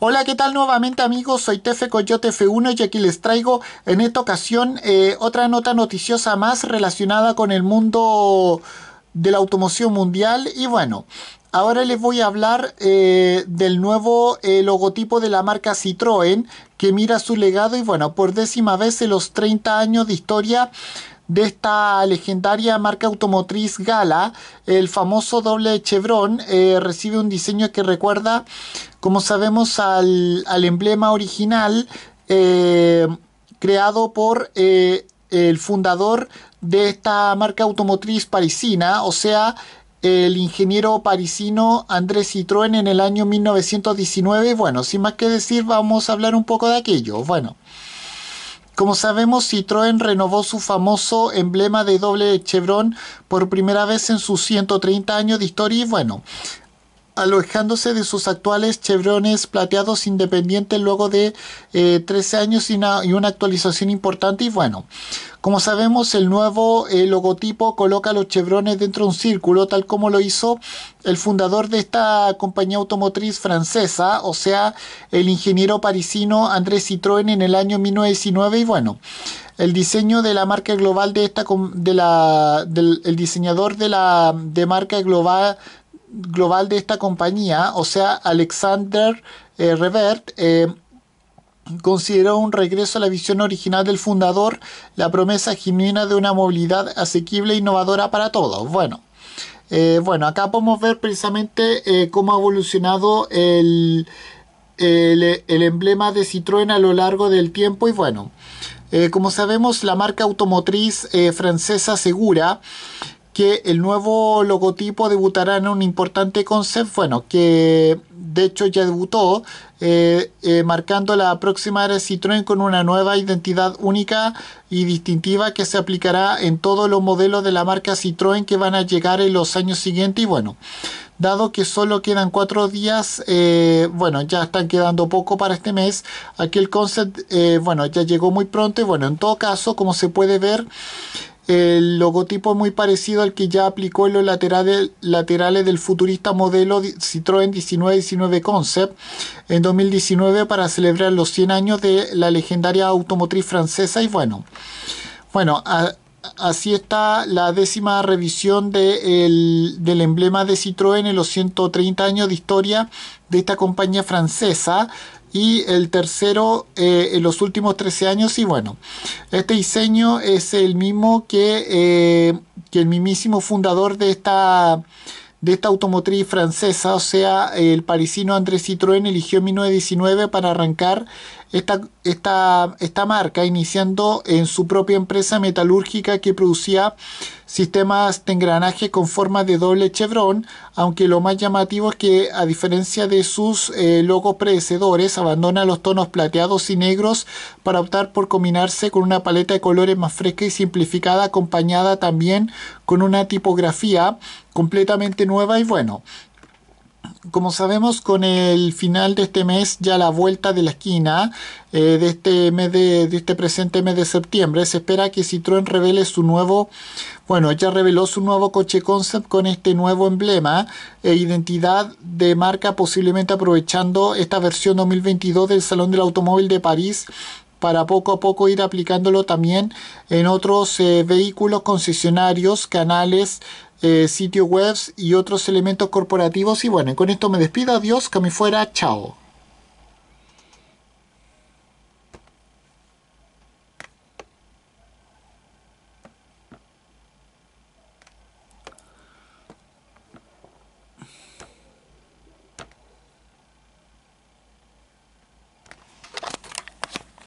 Hola, ¿qué tal nuevamente amigos? Soy Tefe Coyote F1 y aquí les traigo en esta ocasión eh, otra nota noticiosa más relacionada con el mundo de la automoción mundial y bueno, Ahora les voy a hablar eh, del nuevo eh, logotipo de la marca Citroën que mira su legado y bueno, por décima vez en los 30 años de historia de esta legendaria marca automotriz Gala, el famoso doble chevron, eh, recibe un diseño que recuerda, como sabemos, al, emblema original eh, creado por eh, el fundador de esta marca automotriz parisina, o sea, el ingeniero parisino Andrés Citroën en el año 1919. Bueno, sin más que decir, vamos a hablar un poco de aquello. Bueno. Como sabemos, Citroën renovó su famoso emblema de doble chevron por primera vez en sus 130 años de historia y bueno, alejándose de sus actuales chevrones plateados independientes luego de 13 eh, años y una, actualización importante. Y bueno, como sabemos, el nuevo eh, logotipo coloca los chevrones dentro de un círculo, tal como lo hizo el fundador de esta compañía automotriz francesa, o sea, el ingeniero parisino André Citroën en el año 1919. Y bueno, el diseño de la marca global de esta de la del el diseñador de la marca global global de esta compañía, o sea, Alexander eh, Revert, eh, consideró un regreso a la visión original del fundador, la promesa genuina de una movilidad asequible e innovadora para todos. Bueno, eh, bueno acá podemos ver precisamente cómo ha evolucionado el, el, el, emblema de Citroën a lo largo del tiempo y bueno. como sabemos, la marca automotriz francesa Segura que el nuevo logotipo debutará en un importante concept, bueno, que de hecho ya debutó, eh, eh, marcando la próxima era Citroën con una nueva identidad única y distintiva que se aplicará en todos los modelos de la marca Citroën que van a llegar en los años siguientes. Y bueno, dado que solo quedan cuatro días, eh, bueno, ya están quedando poco para este mes, aquel concept, bueno, ya llegó muy pronto y bueno, en todo caso, como se puede ver, el logotipo es muy parecido al que ya aplicó en los laterales, laterales del futurista modelo Citroën 1919 Concept en 2019 para celebrar los 100 años de la legendaria automotriz francesa y bueno, bueno, así está la décima revisión del emblema de Citroën en los 130 años de historia de esta compañía francesa y el tercero eh, en los últimos 13 años y bueno, este diseño es el mismo eh, que, el mismísimo fundador de esta de esta automotriz francesa, o sea, el parisino André Citroën eligió en 1919 para arrancar esta, marca iniciando en su propia empresa metalúrgica que producía sistemas de engranaje con forma de doble chevron, aunque lo más llamativo es que a diferencia de sus eh, logos predecedores abandona los tonos plateados y negros para optar por combinarse con una paleta de colores más fresca y simplificada, acompañada también con una tipografía completamente nueva y bueno, como sabemos, con el final de este mes, ya la vuelta de la esquina eh, de este mes de, este presente mes de septiembre, se espera que Citroën revele su nuevo, bueno, ella reveló su nuevo coche concept con este nuevo emblema e identidad de marca, posiblemente aprovechando esta versión 2022 del Salón del Automóvil de París para poco a poco ir aplicándolo también en otros eh, vehículos, concesionarios, canales, eh, sitios web webs y otros elementos corporativos. Y bueno, con esto me despido. Adiós, que me fuera. Chao.